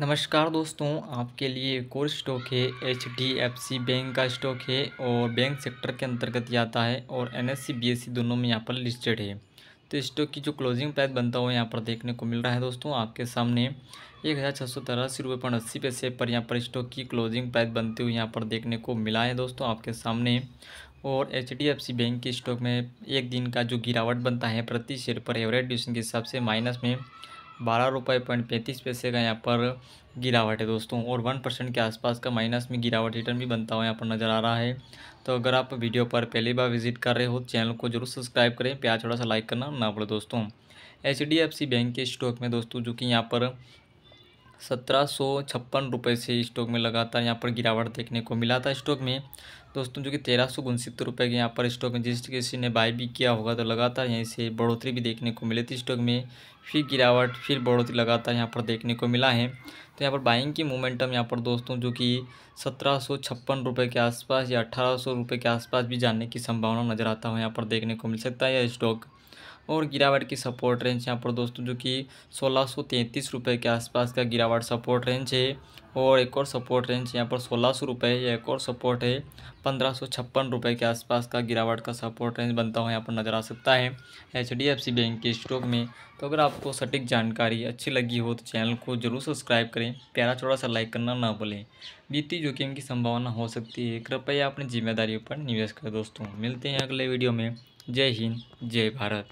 नमस्कार दोस्तों आपके लिए एक और स्टॉक है H D F C bank का स्टॉक है और बैंक सेक्टर के अंतर्गत ही आता है और N S C B S C दोनों में यहाँ पर लिस्टेड है तो स्टॉक की जो क्लोजिंग प्राइस बनता हुआ यहाँ पर देखने को मिल रहा है दोस्तों आपके सामने एक हज़ार छः सौ तिरासी रुपये पॉइंट अस्सी पैसे पर यहाँ पर स्टॉक की क्लोजिंग प्राइस बनते हुए यहाँ पर देखने को मिला है दोस्तों आपके सामने और H D F C bank के स्टॉक में एक दिन का जो गिरावट बनता है प्रति शेयर पर एवरेज ड्यूशन के हिसाब से माइनस में बारह रुपये पॉइंट पैंतीस पैसे का यहाँ पर गिरावट है दोस्तों और वन परसेंट के आसपास का माइनस में गिरावट रिटर्न भी बनता हुआ यहाँ पर नज़र आ रहा है तो अगर आप वीडियो पर पहली बार विजिट कर रहे हो चैनल को जरूर सब्सक्राइब करें प्यार थोड़ा सा लाइक करना ना भूलें दोस्तों H D F C bank के स्टॉक में दोस्तों जो कि यहाँ पर सत्रह सौ छप्पन रुपये से स्टॉक में लगातार यहाँ पर गिरावट देखने को मिला था स्टॉक में दोस्तों जो कि तेरह सौ उनसत्तर रुपये के यहाँ पर स्टॉक में जिस किसी ने बाय भी किया होगा तो लगातार यहीं से बढ़ोतरी भी देखने को मिली थी स्टॉक में फिर गिरावट फिर बढ़ोतरी लगातार यहाँ पर देखने को मिला है तो यहाँ पर बाइंग की मोमेंटम यहाँ पर दोस्तों जो कि सत्रह सौ छप्पन रुपये के आसपास या अठारह सौ रुपये के आसपास भी जाने की संभावना नज़र आता हुआ यहाँ पर देखने को मिल सकता है यह स्टॉक और गिरावट की सपोर्ट रेंज यहाँ पर दोस्तों जो कि सोलह सौ तैंतीस रुपये के आसपास का गिरावट सपोर्ट रेंज है और एक और सपोर्ट रेंज यहाँ पर सोलह सौ रुपये एक और सपोर्ट है पंद्रह सौ छप्पन रुपये के आसपास का गिरावट का सपोर्ट रेंज बनता हुआ यहाँ पर नज़र आ सकता है H D F C bank के स्टॉक में तो अगर आपको सटीक जानकारी अच्छी लगी हो तो चैनल को जरूर सब्सक्राइब करें प्यारा छोटा सा लाइक करना ना भूलें वित्तीय जोखिम की संभावना हो सकती है कृपया अपनी जिम्मेदारियों पर निवेश करें दोस्तों मिलते हैं अगले वीडियो में जय हिंद जय भारत